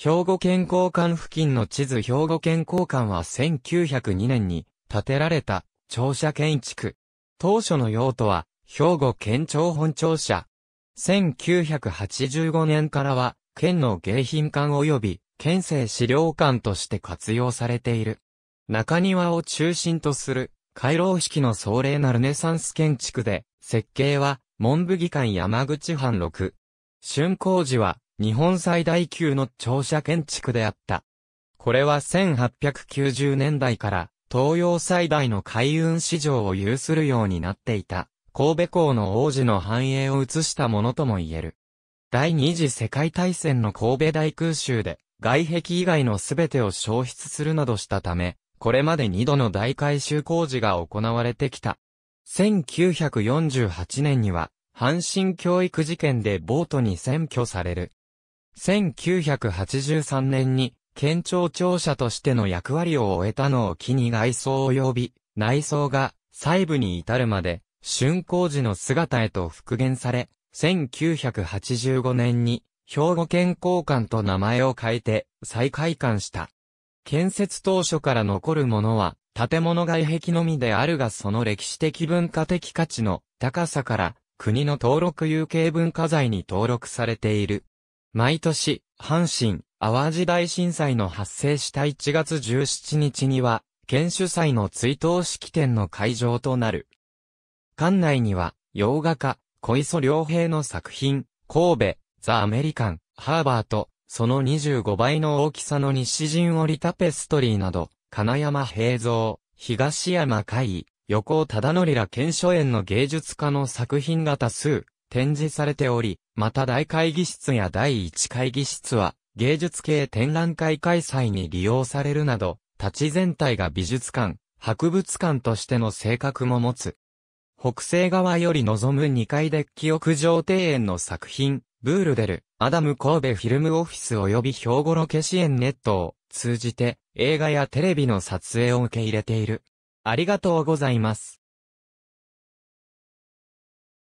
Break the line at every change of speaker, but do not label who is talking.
兵庫県交換付近の地図兵庫県交換は1902年に建てられた庁舎建築。当初の用途は兵庫県庁本庁舎。1985年からは県の迎賓館及び県政資料館として活用されている。中庭を中心とする回廊式の壮麗なルネサンス建築で設計は文部議官山口藩6。竣工時は日本最大級の庁舎建築であった。これは1890年代から東洋最大の海運市場を有するようになっていた、神戸港の王子の繁栄を移したものとも言える。第二次世界大戦の神戸大空襲で、外壁以外の全てを消失するなどしたため、これまで2度の大改修工事が行われてきた。1948年には、阪神教育事件でボートに占拠される。1983年に、県庁庁舎としての役割を終えたのを機に外装及び、内装が細部に至るまで、竣工時の姿へと復元され、1985年に、兵庫県交換と名前を変えて、再開館した。建設当初から残るものは、建物外壁のみであるがその歴史的文化的価値の高さから、国の登録有形文化財に登録されている。毎年、阪神、淡路大震災の発生した1月17日には、県主催の追悼式典の会場となる。館内には、洋画家、小磯良平の作品、神戸、ザ・アメリカン、ハーバーと、その25倍の大きさの西陣織タペストリーなど、金山平蔵、東山海、横尾忠則ら県書園の芸術家の作品が多数展示されており、また大会議室や第一会議室は、芸術系展覧会開催に利用されるなど、立ち全体が美術館、博物館としての性格も持つ。北西側より望む2階デッキ屋上庭園の作品、ブールデル、アダム神戸フィルムオフィス及び兵庫ロケ支援ネットを通じて映画やテレビの撮影を受け入れている。ありがとうございます。